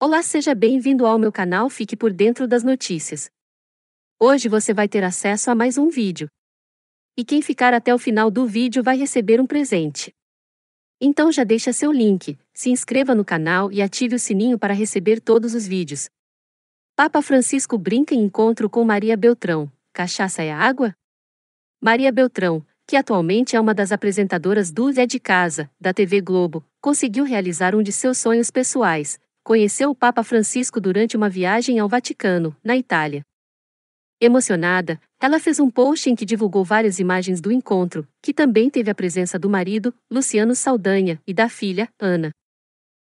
Olá, seja bem-vindo ao meu canal Fique por Dentro das Notícias. Hoje você vai ter acesso a mais um vídeo. E quem ficar até o final do vídeo vai receber um presente. Então já deixa seu link, se inscreva no canal e ative o sininho para receber todos os vídeos. Papa Francisco brinca em encontro com Maria Beltrão. Cachaça é água? Maria Beltrão, que atualmente é uma das apresentadoras do Zé de Casa, da TV Globo, conseguiu realizar um de seus sonhos pessoais, conheceu o Papa Francisco durante uma viagem ao Vaticano, na Itália. Emocionada, ela fez um post em que divulgou várias imagens do encontro, que também teve a presença do marido, Luciano Saldanha, e da filha, Ana.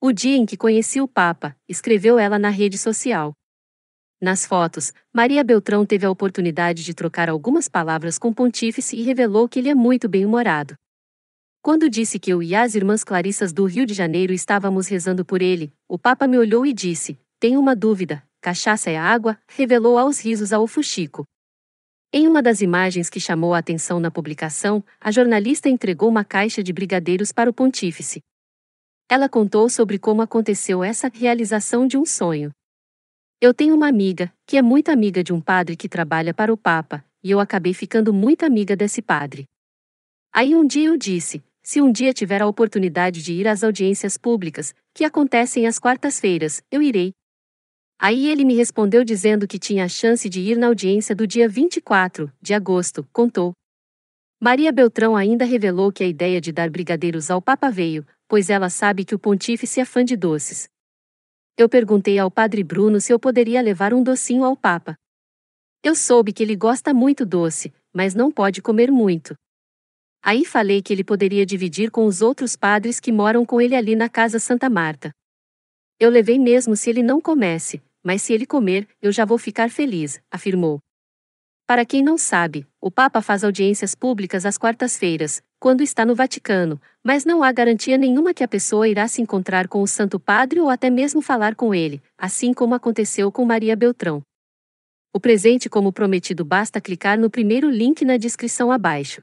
O dia em que conheci o Papa, escreveu ela na rede social. Nas fotos, Maria Beltrão teve a oportunidade de trocar algumas palavras com o pontífice e revelou que ele é muito bem-humorado. Quando disse que eu e as irmãs Clarissas do Rio de Janeiro estávamos rezando por ele, o Papa me olhou e disse: Tenho uma dúvida, cachaça é água? revelou aos risos ao Fuxico. Em uma das imagens que chamou a atenção na publicação, a jornalista entregou uma caixa de brigadeiros para o pontífice. Ela contou sobre como aconteceu essa realização de um sonho. Eu tenho uma amiga, que é muito amiga de um padre que trabalha para o Papa, e eu acabei ficando muito amiga desse padre. Aí um dia eu disse: se um dia tiver a oportunidade de ir às audiências públicas, que acontecem às quartas-feiras, eu irei. Aí ele me respondeu dizendo que tinha a chance de ir na audiência do dia 24 de agosto, contou. Maria Beltrão ainda revelou que a ideia de dar brigadeiros ao Papa veio, pois ela sabe que o pontífice é fã de doces. Eu perguntei ao padre Bruno se eu poderia levar um docinho ao Papa. Eu soube que ele gosta muito doce, mas não pode comer muito. Aí falei que ele poderia dividir com os outros padres que moram com ele ali na casa Santa Marta. Eu levei mesmo se ele não comesse, mas se ele comer, eu já vou ficar feliz, afirmou. Para quem não sabe, o Papa faz audiências públicas às quartas-feiras, quando está no Vaticano, mas não há garantia nenhuma que a pessoa irá se encontrar com o Santo Padre ou até mesmo falar com ele, assim como aconteceu com Maria Beltrão. O presente como prometido basta clicar no primeiro link na descrição abaixo.